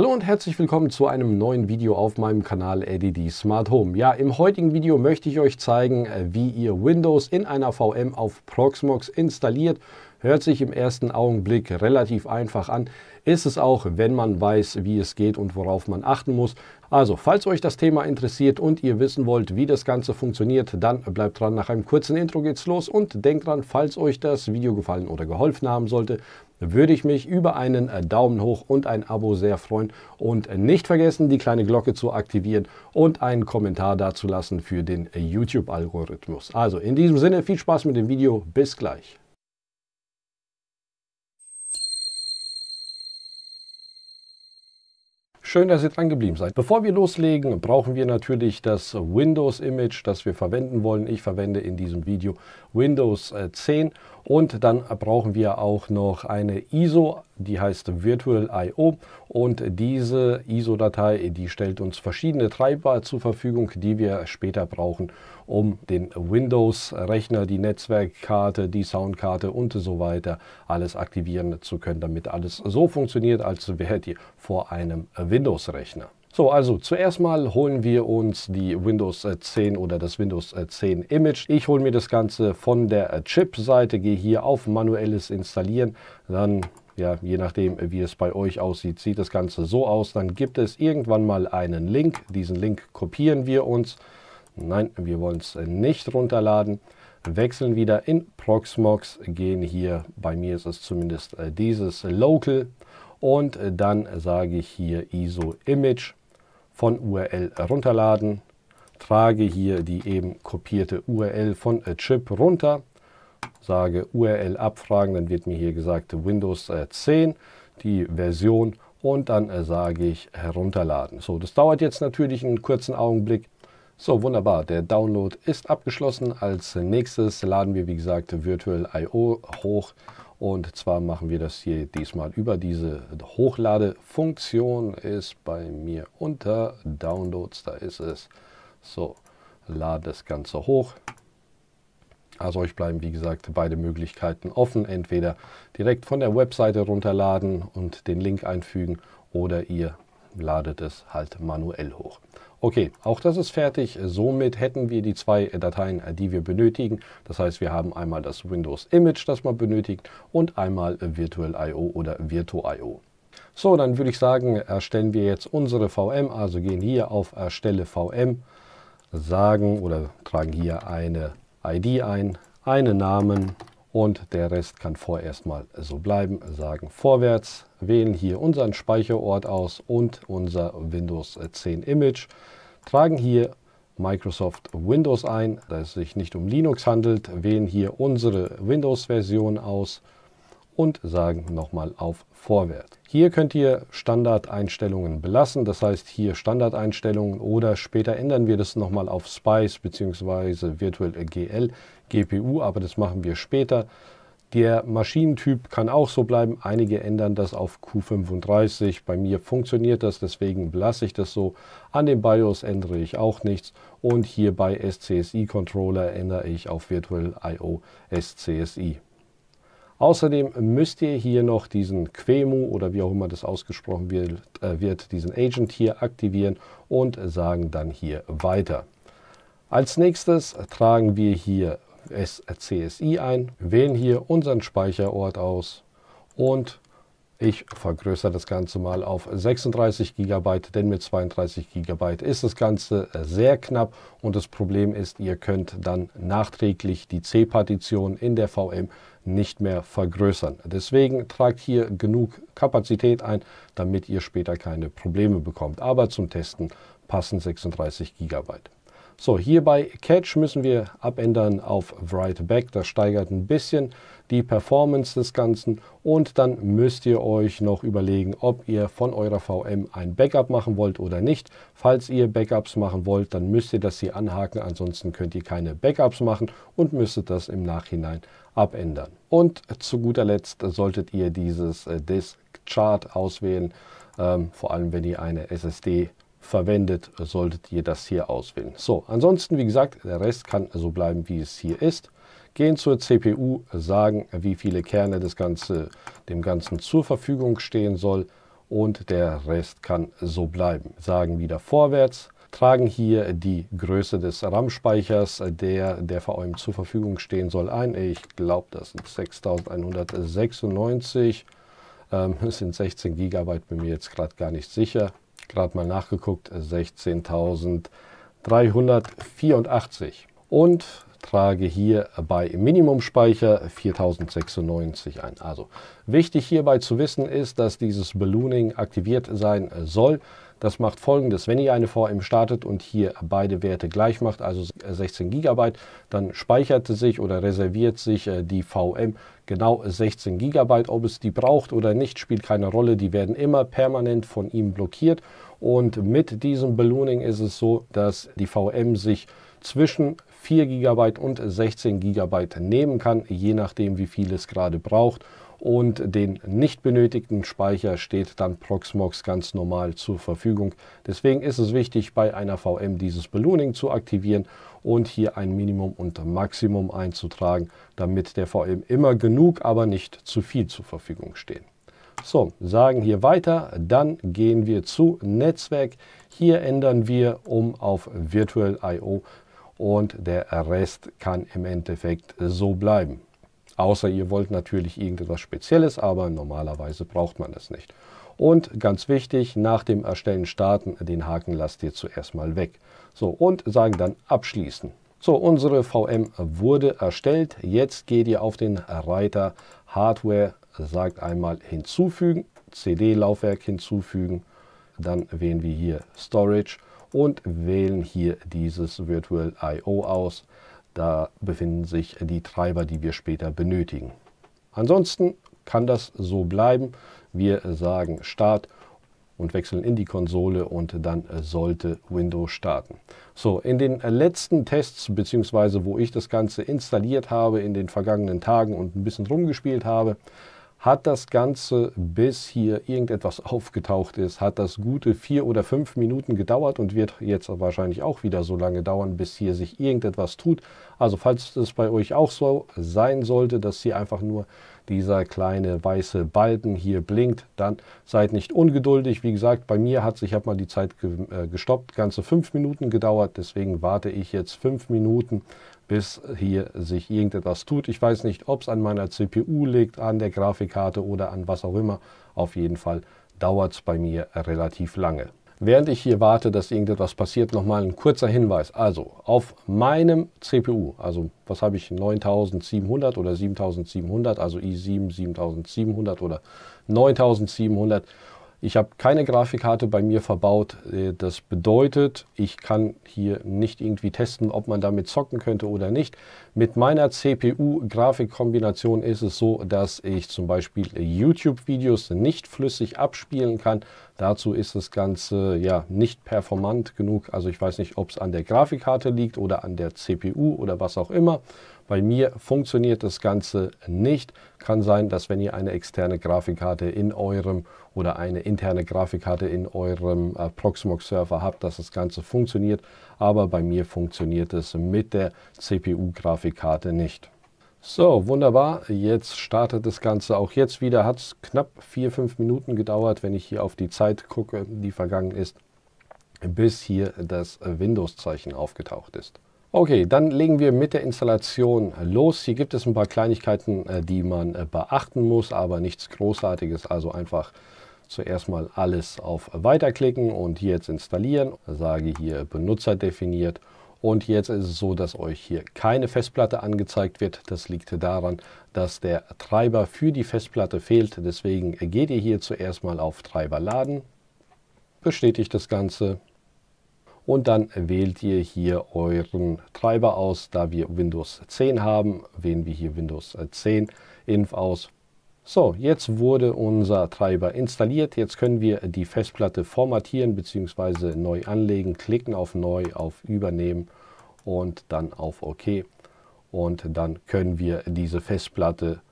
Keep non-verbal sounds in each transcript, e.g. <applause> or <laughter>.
Hallo und herzlich willkommen zu einem neuen Video auf meinem Kanal ADD Smart Home. Ja, im heutigen Video möchte ich euch zeigen, äh, wie ihr Windows in einer VM auf Proxmox installiert. Hört sich im ersten Augenblick relativ einfach an, ist es auch, wenn man weiß, wie es geht und worauf man achten muss. Also, falls euch das Thema interessiert und ihr wissen wollt, wie das Ganze funktioniert, dann bleibt dran. Nach einem kurzen Intro geht's los und denkt dran, falls euch das Video gefallen oder geholfen haben sollte, würde ich mich über einen äh, Daumen hoch und ein Abo sehr freuen. Und äh, nicht vergessen, die kleine Glocke zu aktivieren und einen Kommentar dazulassen für den äh, YouTube-Algorithmus. Also in diesem Sinne, viel Spaß mit dem Video. Bis gleich. Schön, dass ihr dran geblieben seid. Bevor wir loslegen, brauchen wir natürlich das Windows-Image, das wir verwenden wollen. Ich verwende in diesem Video Windows 10 äh, und dann brauchen wir auch noch eine ISO, die heißt Virtual Virtual.io und diese ISO-Datei, die stellt uns verschiedene Treiber zur Verfügung, die wir später brauchen, um den Windows-Rechner, die Netzwerkkarte, die Soundkarte und so weiter alles aktivieren zu können, damit alles so funktioniert, als wäre die vor einem Windows-Rechner. So, also zuerst mal holen wir uns die Windows 10 oder das Windows 10 Image. Ich hole mir das Ganze von der Chip-Seite, gehe hier auf manuelles Installieren, dann ja, je nachdem, äh, wie es bei euch aussieht, sieht das Ganze so aus. Dann gibt es irgendwann mal einen Link. Diesen Link kopieren wir uns. Nein, wir wollen es nicht runterladen. Wechseln wieder in Proxmox, gehen hier, bei mir ist es zumindest äh, dieses Local. Und äh, dann sage ich hier ISO Image von URL runterladen. Trage hier die eben kopierte URL von Chip runter sage URL abfragen, dann wird mir hier gesagt Windows 10, äh, die Version und dann äh, sage ich herunterladen. So, das dauert jetzt natürlich einen kurzen Augenblick. So, wunderbar, der Download ist abgeschlossen. Als nächstes laden wir, wie gesagt, Virtual.io hoch. Und zwar machen wir das hier diesmal über diese Hochladefunktion. Ist bei mir unter Downloads, da ist es. So, lade das Ganze hoch. Also euch bleiben, wie gesagt, beide Möglichkeiten offen. Entweder direkt von der Webseite runterladen und den Link einfügen oder ihr ladet es halt manuell hoch. Okay, auch das ist fertig. Somit hätten wir die zwei Dateien, die wir benötigen. Das heißt, wir haben einmal das Windows Image, das man benötigt, und einmal Virtual.io oder Virtual.io. So, dann würde ich sagen, erstellen wir jetzt unsere VM, also gehen hier auf Erstelle VM, sagen oder tragen hier eine ID ein, einen Namen und der Rest kann vorerst mal so bleiben. Sagen vorwärts, wählen hier unseren Speicherort aus und unser Windows 10 Image, tragen hier Microsoft Windows ein, da es sich nicht um Linux handelt, wählen hier unsere Windows-Version aus und sagen nochmal auf Vorwärts. Hier könnt ihr Standardeinstellungen belassen, das heißt hier Standardeinstellungen oder später ändern wir das nochmal auf Spice bzw. Virtual GL, GPU, aber das machen wir später. Der Maschinentyp kann auch so bleiben, einige ändern das auf Q35, bei mir funktioniert das, deswegen lasse ich das so. An dem BIOS ändere ich auch nichts und hier bei SCSI Controller ändere ich auf Virtual IO SCSI. Außerdem müsst ihr hier noch diesen Quemu oder wie auch immer das ausgesprochen wird, äh, wird diesen Agent hier aktivieren und sagen dann hier weiter. Als nächstes tragen wir hier SCSI ein, wählen hier unseren Speicherort aus und ich vergrößere das Ganze mal auf 36 GB, denn mit 32 GB ist das Ganze sehr knapp und das Problem ist, ihr könnt dann nachträglich die C-Partition in der VM nicht mehr vergrößern. Deswegen tragt hier genug Kapazität ein, damit ihr später keine Probleme bekommt. Aber zum Testen passen 36 GB. So, hier bei Catch müssen wir abändern auf Write Back. Das steigert ein bisschen die Performance des Ganzen. Und dann müsst ihr euch noch überlegen, ob ihr von eurer VM ein Backup machen wollt oder nicht. Falls ihr Backups machen wollt, dann müsst ihr das hier anhaken. Ansonsten könnt ihr keine Backups machen und müsstet das im Nachhinein abändern. Und zu guter Letzt solltet ihr dieses äh, Disk Chart auswählen, ähm, vor allem wenn ihr eine SSD verwendet, solltet ihr das hier auswählen. So, ansonsten, wie gesagt, der Rest kann so bleiben, wie es hier ist. Gehen zur CPU, sagen, wie viele Kerne das Ganze, dem Ganzen zur Verfügung stehen soll und der Rest kann so bleiben. Sagen wieder vorwärts, tragen hier die Größe des RAM-Speichers, der der VOM zur Verfügung stehen soll, ein. Ich glaube, das sind 6196. Ähm, <laughs> sind 16 GB, bin mir jetzt gerade gar nicht sicher gerade mal nachgeguckt, 16.384 und trage hier bei Minimumspeicher 4096 ein. Also wichtig hierbei zu wissen ist, dass dieses Ballooning aktiviert sein soll. Das macht folgendes, wenn ihr eine VM startet und hier beide Werte gleich macht, also 16 GB, dann speichert sich oder reserviert sich äh, die VM genau 16 äh, GB. Ob es die braucht oder nicht, spielt keine Rolle. Die werden immer permanent von ihm blockiert. Und mit diesem Ballooning ist es so, dass die VM sich zwischen 4 GB und 16 GB nehmen kann, je nachdem, wie viel es gerade braucht und den nicht benötigten Speicher steht dann Proxmox ganz normal zur Verfügung. Deswegen ist es wichtig, bei einer VM dieses Ballooning zu aktivieren und hier ein Minimum und Maximum einzutragen, damit der VM immer genug, aber nicht zu viel zur Verfügung stehen. So, sagen hier weiter, dann gehen wir zu Netzwerk. Hier ändern wir um auf Virtual I.O. und der Rest kann im Endeffekt so bleiben. Außer ihr wollt natürlich irgendetwas Spezielles, aber normalerweise braucht man das nicht. Und ganz wichtig, nach dem Erstellen starten, den Haken lasst ihr zuerst mal weg. So, und sagen dann abschließen. So, unsere VM wurde erstellt. Jetzt geht ihr auf den Reiter Hardware, sagt einmal hinzufügen, CD-Laufwerk hinzufügen. Dann wählen wir hier Storage und wählen hier dieses Virtual I.O. aus. Da befinden sich die Treiber, die wir später benötigen. Ansonsten kann das so bleiben. Wir sagen Start und wechseln in die Konsole und dann sollte Windows starten. So, in den letzten Tests, beziehungsweise wo ich das Ganze installiert habe in den vergangenen Tagen und ein bisschen rumgespielt habe, hat das Ganze, bis hier irgendetwas <laughs> aufgetaucht ist, hat das gute vier oder fünf Minuten gedauert und wird jetzt wahrscheinlich auch wieder so lange dauern, bis hier sich irgendetwas tut. Also falls es bei euch auch so sein sollte, dass hier einfach nur dieser kleine weiße Balken hier blinkt, dann seid nicht ungeduldig. Wie gesagt, bei mir hat sich, ich habe mal die Zeit äh, gestoppt, ganze fünf Minuten gedauert, deswegen warte ich jetzt fünf Minuten bis hier sich irgendetwas tut. Ich weiß nicht, ob es an meiner CPU liegt, an der Grafikkarte oder an was auch immer. Auf jeden Fall dauert es bei mir relativ lange. Während ich hier warte, dass irgendetwas passiert, nochmal ein kurzer Hinweis. Also auf meinem CPU, also was habe ich, 9700 oder 7700, also i7 7700 oder 9700 ich habe keine Grafikkarte bei mir verbaut. Äh, das bedeutet, ich kann hier nicht irgendwie testen, ob man damit zocken könnte oder nicht. Mit meiner CPU-Grafikkombination ist es so, dass ich zum Beispiel YouTube-Videos nicht flüssig abspielen kann. Dazu ist das Ganze ja nicht performant genug. Also ich weiß nicht, ob es an der Grafikkarte liegt oder an der CPU oder was auch immer. Bei mir funktioniert das Ganze nicht. Kann sein, dass wenn ihr eine externe Grafikkarte in eurem oder eine interne Grafikkarte in eurem äh, Proxmox-Server habt, dass das Ganze funktioniert. Aber bei mir funktioniert es mit der CPU-Grafikkarte nicht. So, wunderbar. Jetzt startet das Ganze auch jetzt wieder. Hat es knapp 4-5 Minuten gedauert, wenn ich hier auf die Zeit gucke, die vergangen ist, bis hier das Windows-Zeichen aufgetaucht ist. Okay, dann legen wir mit der Installation los. Hier gibt es ein paar Kleinigkeiten, äh, die man äh, beachten muss, aber nichts Großartiges. Also einfach Zuerst mal alles auf Weiterklicken und jetzt installieren. Sage hier Benutzer definiert. Und jetzt ist es so, dass euch hier keine Festplatte angezeigt wird. Das liegt daran, dass der Treiber für die Festplatte fehlt. Deswegen geht ihr hier zuerst mal auf Treiber laden, bestätigt das Ganze und dann wählt ihr hier euren Treiber aus. Da wir Windows 10 haben, wählen wir hier Windows 10 Inf aus so, jetzt wurde unser Treiber installiert. Jetzt können wir die Festplatte formatieren bzw. neu anlegen. Klicken auf Neu, auf Übernehmen und dann auf OK. Und dann können wir diese Festplatte formatieren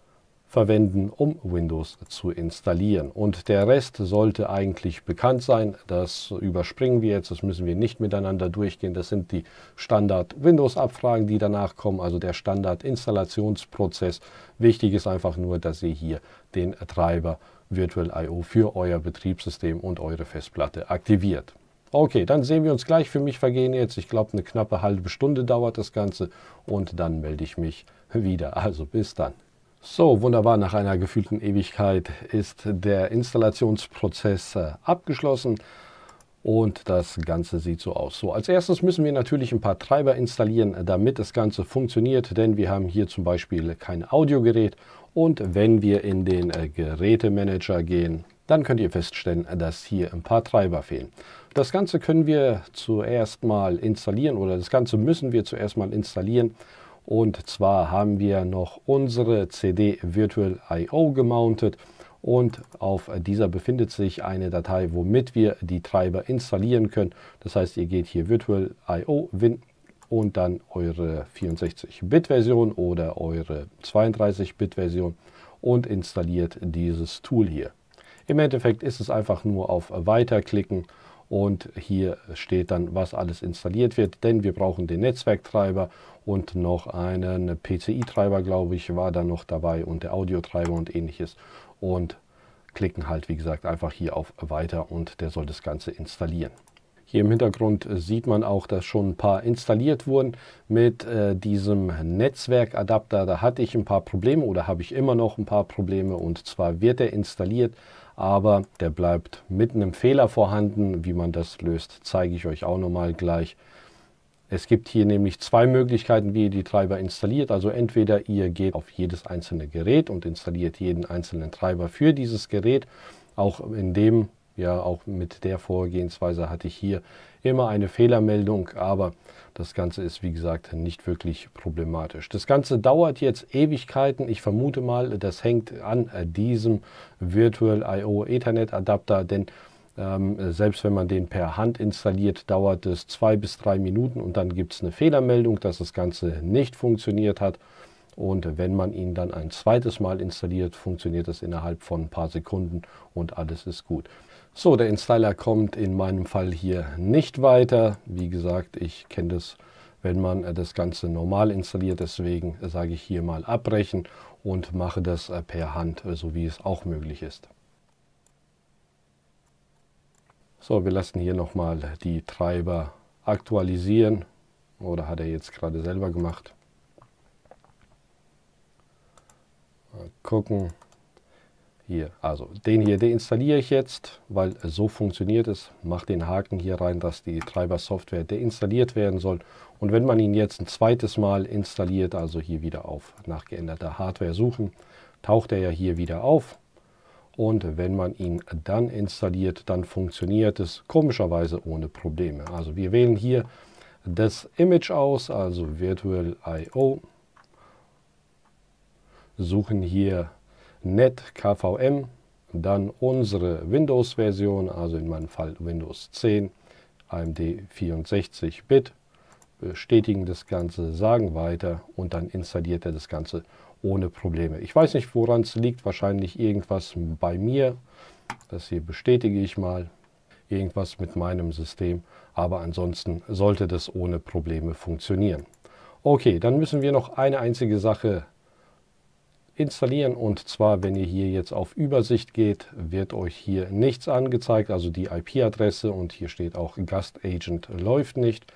verwenden, um Windows zu installieren. Und der Rest sollte eigentlich bekannt sein. Das überspringen wir jetzt, das müssen wir nicht miteinander durchgehen. Das sind die Standard-Windows-Abfragen, die danach kommen, also der Standard-Installationsprozess. Wichtig ist einfach nur, dass ihr hier den Treiber Virtual I.O. für euer Betriebssystem und eure Festplatte aktiviert. Okay, dann sehen wir uns gleich. Für mich vergehen jetzt, ich glaube, eine knappe halbe Stunde dauert das Ganze und dann melde ich mich wieder. Also bis dann. So, wunderbar, nach einer gefühlten Ewigkeit ist der Installationsprozess äh, abgeschlossen und das Ganze sieht so aus. So, als erstes müssen wir natürlich ein paar Treiber installieren, äh, damit das Ganze funktioniert, denn wir haben hier zum Beispiel kein Audiogerät und wenn wir in den äh, Gerätemanager gehen, dann könnt ihr feststellen, dass hier ein paar Treiber fehlen. Das Ganze können wir zuerst mal installieren oder das Ganze müssen wir zuerst mal installieren und zwar haben wir noch unsere CD Virtual IO gemountet und auf dieser befindet sich eine Datei, womit wir die Treiber installieren können. Das heißt, ihr geht hier Virtual IO Win und dann eure 64-Bit-Version oder eure 32-Bit-Version und installiert dieses Tool hier. Im Endeffekt ist es einfach nur auf Weiterklicken und hier steht dann, was alles installiert wird, denn wir brauchen den Netzwerktreiber und noch einen PCI-Treiber, glaube ich, war da noch dabei und der Audiotreiber und ähnliches und klicken halt, wie gesagt, einfach hier auf Weiter und der soll das Ganze installieren. Hier im Hintergrund sieht man auch, dass schon ein paar installiert wurden mit äh, diesem Netzwerkadapter. Da hatte ich ein paar Probleme oder habe ich immer noch ein paar Probleme und zwar wird er installiert, aber der bleibt mit einem Fehler vorhanden. Wie man das löst, zeige ich euch auch nochmal gleich. Es gibt hier nämlich zwei Möglichkeiten, wie ihr die Treiber installiert. Also entweder ihr geht auf jedes einzelne Gerät und installiert jeden einzelnen Treiber für dieses Gerät. Auch in dem ja, auch mit der Vorgehensweise hatte ich hier immer eine Fehlermeldung, aber das Ganze ist, wie gesagt, nicht wirklich problematisch. Das Ganze dauert jetzt Ewigkeiten. Ich vermute mal, das hängt an äh, diesem Virtual I.O. Ethernet Adapter, denn ähm, selbst wenn man den per Hand installiert, dauert es zwei bis drei Minuten und dann gibt es eine Fehlermeldung, dass das Ganze nicht funktioniert hat. Und wenn man ihn dann ein zweites Mal installiert, funktioniert das innerhalb von ein paar Sekunden und alles ist gut. So, der Installer kommt in meinem Fall hier nicht weiter. Wie gesagt, ich kenne das, wenn man äh, das Ganze normal installiert. Deswegen sage ich hier mal abbrechen und mache das äh, per Hand, äh, so wie es auch möglich ist. So, wir lassen hier nochmal die Treiber aktualisieren. Oder hat er jetzt gerade selber gemacht. Mal gucken. Hier, also den hier deinstalliere ich jetzt, weil so funktioniert es. Mach den Haken hier rein, dass die Treiber-Software deinstalliert werden soll. Und wenn man ihn jetzt ein zweites Mal installiert, also hier wieder auf nach geänderter Hardware suchen, taucht er ja hier wieder auf. Und wenn man ihn dann installiert, dann funktioniert es komischerweise ohne Probleme. Also wir wählen hier das Image aus, also Virtual I.O. suchen hier netkvm, dann unsere Windows-Version, also in meinem Fall Windows 10, AMD 64-Bit, bestätigen das Ganze, sagen weiter und dann installiert er das Ganze ohne Probleme. Ich weiß nicht, woran es liegt, wahrscheinlich irgendwas bei mir. Das hier bestätige ich mal, irgendwas mit meinem System, aber ansonsten sollte das ohne Probleme funktionieren. Okay, dann müssen wir noch eine einzige Sache installieren. Und zwar, wenn ihr hier jetzt auf Übersicht geht, wird euch hier nichts angezeigt, also die IP-Adresse und hier steht auch Gast Agent läuft nicht.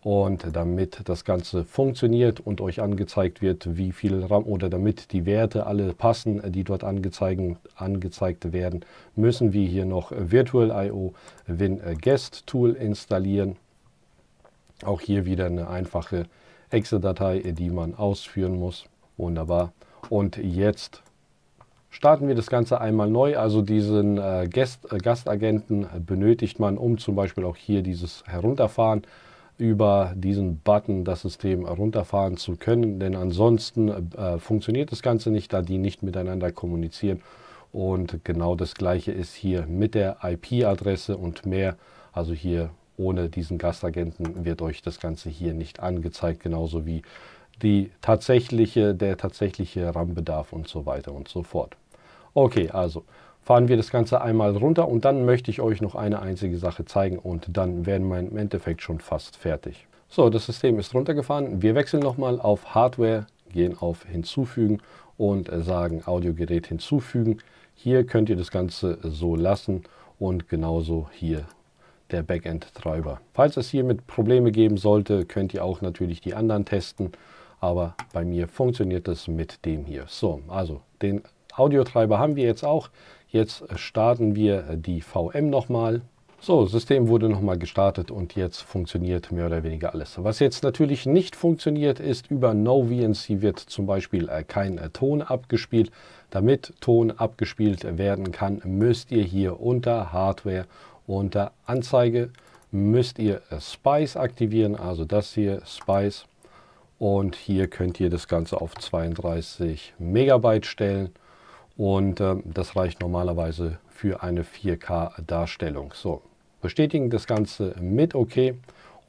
Und damit das Ganze funktioniert und euch angezeigt wird, wie viel RAM oder damit die Werte alle passen, die dort angezeigt werden, müssen wir hier noch Virtual IO Win Guest Tool installieren. Auch hier wieder eine einfache Excel-Datei, die man ausführen muss. Wunderbar. Und jetzt starten wir das Ganze einmal neu. Also diesen äh, Gast, äh, Gastagenten benötigt man, um zum Beispiel auch hier dieses Herunterfahren über diesen Button das System herunterfahren zu können. Denn ansonsten äh, funktioniert das Ganze nicht, da die nicht miteinander kommunizieren. Und genau das gleiche ist hier mit der IP-Adresse und mehr. Also hier ohne diesen Gastagenten wird euch das Ganze hier nicht angezeigt, genauso wie die tatsächliche, der tatsächliche RAM-Bedarf und so weiter und so fort. Okay, also fahren wir das Ganze einmal runter und dann möchte ich euch noch eine einzige Sache zeigen und dann werden wir im Endeffekt schon fast fertig. So, das System ist runtergefahren. Wir wechseln nochmal auf Hardware, gehen auf Hinzufügen und äh, sagen Audiogerät hinzufügen. Hier könnt ihr das Ganze äh, so lassen und genauso hier der Backend-Treiber. Falls es hier mit Probleme geben sollte, könnt ihr auch natürlich die anderen testen aber bei mir funktioniert das mit dem hier. So, also den Audiotreiber haben wir jetzt auch. Jetzt starten wir die VM nochmal. So, System wurde nochmal gestartet und jetzt funktioniert mehr oder weniger alles. Was jetzt natürlich nicht funktioniert, ist über NoVNC wird zum Beispiel äh, kein äh, Ton abgespielt. Damit Ton abgespielt werden kann, müsst ihr hier unter Hardware, unter Anzeige, müsst ihr äh, Spice aktivieren. Also das hier, Spice. Und hier könnt ihr das Ganze auf 32 Megabyte stellen. Und äh, das reicht normalerweise für eine 4K-Darstellung. So, bestätigen das Ganze mit OK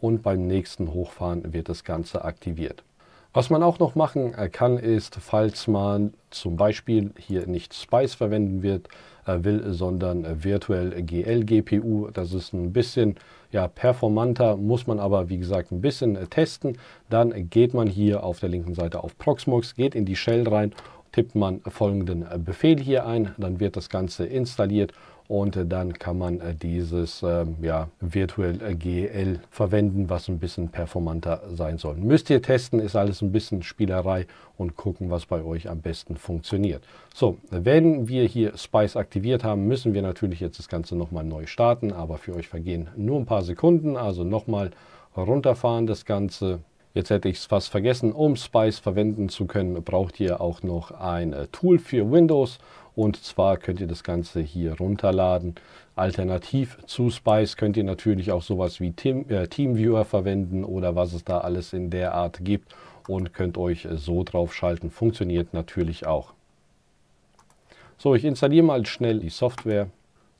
und beim nächsten Hochfahren wird das Ganze aktiviert. Was man auch noch machen äh, kann, ist, falls man zum Beispiel hier nicht Spice verwenden wird, äh, will, sondern äh, virtuell GL GPU. Das ist ein bisschen ja, performanter, muss man aber wie gesagt ein bisschen testen. Dann geht man hier auf der linken Seite auf Proxmox, geht in die Shell rein tippt man folgenden Befehl hier ein, dann wird das Ganze installiert und äh, dann kann man äh, dieses ähm, ja, virtuell äh, GL verwenden, was ein bisschen performanter sein soll. Müsst ihr testen, ist alles ein bisschen Spielerei und gucken, was bei euch am besten funktioniert. So, wenn wir hier Spice aktiviert haben, müssen wir natürlich jetzt das Ganze nochmal neu starten, aber für euch vergehen nur ein paar Sekunden, also nochmal runterfahren das Ganze. Jetzt hätte ich es fast vergessen, um Spice verwenden zu können, braucht ihr auch noch ein Tool für Windows und zwar könnt ihr das Ganze hier runterladen. Alternativ zu Spice könnt ihr natürlich auch sowas wie Team, äh, Teamviewer verwenden oder was es da alles in der Art gibt und könnt euch äh, so drauf schalten. Funktioniert natürlich auch. So, ich installiere mal schnell die Software.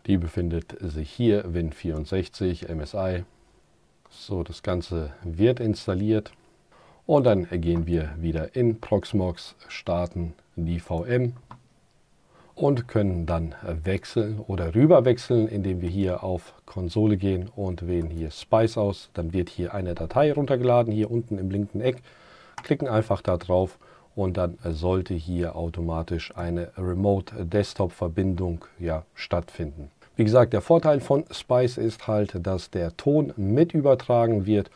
Die befindet sich hier, Win64 MSI. So, das Ganze wird installiert. Und dann gehen wir wieder in Proxmox, starten die VM und können dann wechseln oder rüber wechseln, indem wir hier auf Konsole gehen und wählen hier Spice aus. Dann wird hier eine Datei runtergeladen, hier unten im linken Eck. Klicken einfach da drauf und dann sollte hier automatisch eine Remote Desktop Verbindung ja, stattfinden. Wie gesagt, der Vorteil von Spice ist halt, dass der Ton mit übertragen wird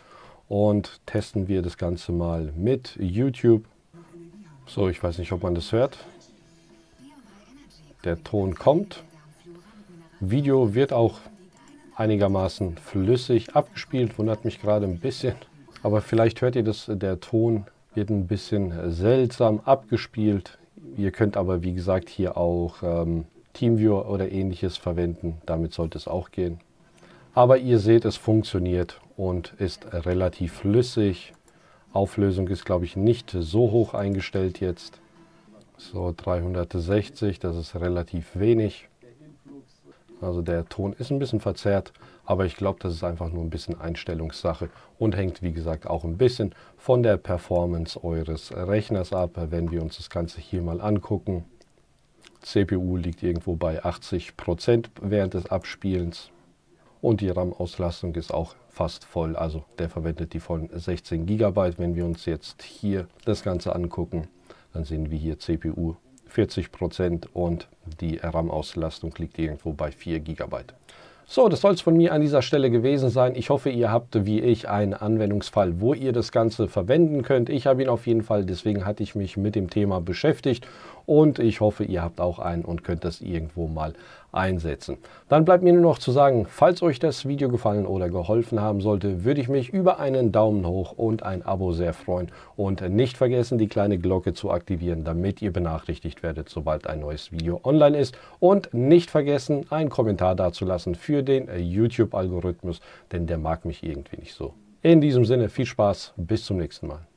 und testen wir das Ganze mal mit YouTube. So, ich weiß nicht, ob man das hört. Der Ton kommt. Video wird auch einigermaßen flüssig abgespielt. Wundert mich gerade ein bisschen. Aber vielleicht hört ihr das, der Ton wird ein bisschen seltsam abgespielt. Ihr könnt aber, wie gesagt, hier auch ähm, Teamviewer oder ähnliches verwenden. Damit sollte es auch gehen. Aber ihr seht, es funktioniert und ist relativ flüssig. Auflösung ist, glaube ich, nicht so hoch eingestellt jetzt. So 360, das ist relativ wenig. Also der Ton ist ein bisschen verzerrt, aber ich glaube, das ist einfach nur ein bisschen Einstellungssache und hängt, wie gesagt, auch ein bisschen von der Performance eures Rechners ab. Wenn wir uns das Ganze hier mal angucken, CPU liegt irgendwo bei 80% Prozent während des Abspielens und die RAM-Auslastung ist auch fast voll, also der verwendet die von 16 GB. Wenn wir uns jetzt hier das Ganze angucken, dann sehen wir hier CPU 40% und die RAM-Auslastung liegt irgendwo bei 4 GB. So, das soll es von mir an dieser Stelle gewesen sein. Ich hoffe, ihr habt wie ich einen Anwendungsfall, wo ihr das Ganze verwenden könnt. Ich habe ihn auf jeden Fall, deswegen hatte ich mich mit dem Thema beschäftigt und ich hoffe, ihr habt auch einen und könnt das irgendwo mal einsetzen. Dann bleibt mir nur noch zu sagen, falls euch das Video gefallen oder geholfen haben sollte, würde ich mich über einen Daumen hoch und ein Abo sehr freuen und nicht vergessen, die kleine Glocke zu aktivieren, damit ihr benachrichtigt werdet, sobald ein neues Video online ist und nicht vergessen, einen Kommentar dazulassen für den YouTube-Algorithmus, denn der mag mich irgendwie nicht so. In diesem Sinne viel Spaß, bis zum nächsten Mal.